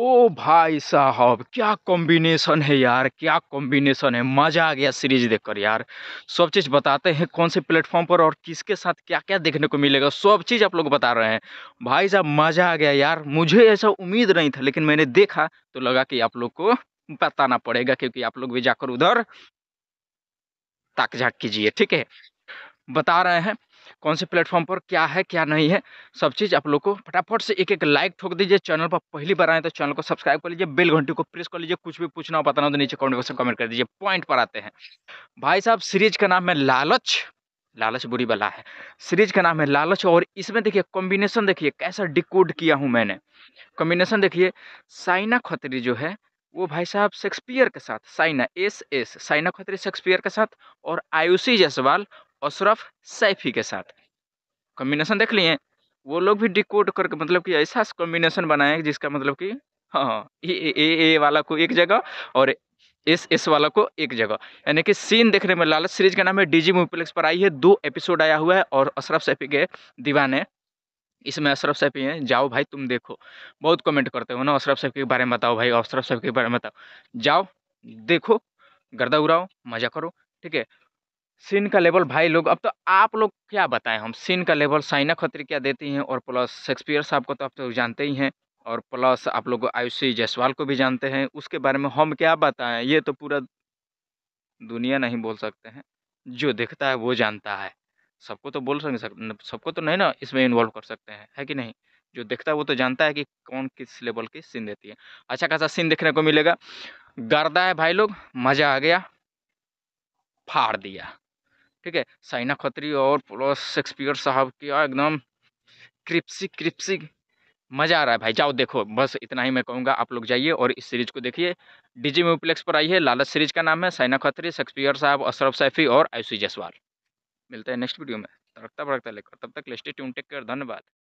ओ भाई साहब क्या कॉम्बिनेशन है यार क्या कॉम्बिनेशन है मज़ा आ गया सीरीज देखकर यार सब चीज़ बताते हैं कौन से प्लेटफॉर्म पर और किसके साथ क्या क्या देखने को मिलेगा सब चीज़ आप लोग बता रहे हैं भाई साहब मज़ा आ गया यार मुझे ऐसा उम्मीद नहीं था लेकिन मैंने देखा तो लगा कि आप लोग को बताना पड़ेगा क्योंकि आप लोग भी जाकर उधर ताक झाक कीजिए ठीक है बता रहे हैं कौन से प्लेटफॉर्म पर क्या है क्या नहीं है सब चीज़ आप लोग को फटाफट से एक एक लाइक ठोक दीजिए चैनल पर पहली बार आए तो चैनल को सब्सक्राइब कर लीजिए बेल घंटी को प्रेस कर लीजिए कुछ भी पूछना हो पता ना तो नीचे कमेंट बॉक्स में कमेंट कर दीजिए पॉइंट पर आते हैं भाई साहब सीरीज का नाम है लालच लालच बुरी बला है सीरीज का नाम है लालच और इसमें देखिए कॉम्बिनेशन देखिए कैसा डिकोड किया हूँ मैंने कॉम्बिनेशन देखिए साइना खत्री जो है वो भाई साहब शेक्सपियर के साथ Saina S S Saina Khatri Shakespeare के साथ और आयुषी जसवाल अशरफ सैफी के साथ कॉम्बिनेशन देख लिए वो लोग भी डिकोड करके मतलब कि ऐसा कॉम्बिनेशन बनाए जिसका मतलब कि हाँ ए हाँ, ए वाला को एक जगह और एस एस वाला को एक जगह यानी कि सीन देखने में लालच सीरीज का नाम है डीजी मूवीप्लेक्स पर आई है दो एपिसोड आया हुआ है और अशरफ सैफी के दीवाने इसमें अशरफ सैफी हैं जाओ भाई तुम देखो बहुत कमेंट करते हो ना अशरफ सैफी के बारे में बताओ भाई अशरफ सैफी के बारे में बताओ जाओ देखो गर्दा उड़ाओ मज़ा करो ठीक है सिन का लेवल भाई लोग अब तो आप लोग क्या बताएं हम सीन का लेवल साइना खत्री क्या देती हैं और प्लस शेक्सपियर साहब को तो आप तो जानते ही हैं और प्लस आप लोग आयुषी जायसवाल को भी जानते हैं उसके बारे में हम क्या बताएं ये तो पूरा दुनिया नहीं बोल सकते हैं जो देखता है वो जानता है सबको तो बोल सकते सबको तो नहीं ना इसमें इन्वॉल्व कर सकते हैं है कि नहीं जो देखता है वो तो जानता है कि कौन किस लेवल की सीन देती है अच्छा खासा सीन देखने को मिलेगा गर्दा है भाई लोग मज़ा आ गया फाड़ दिया ठीक है साइना खत्री और प्लस शेक्सपियर साहब की एकदम क्रिप्सी क्रिप्सी मज़ा आ रहा है भाई जाओ देखो बस इतना ही मैं कहूँगा आप लोग जाइए और इस सीरीज़ को देखिए डीजी मूवीप्लेक्स पर आई है लालच सीरीज़ का नाम है साइना खत्री शेक्सपियर साहब अशरफ सैफी और आयुषी जसवाल मिलते हैं नेक्स्ट वीडियो में तरकता भड़कता लेकर तब तक लेस्टे ट्यून टेक केयर धन्यवाद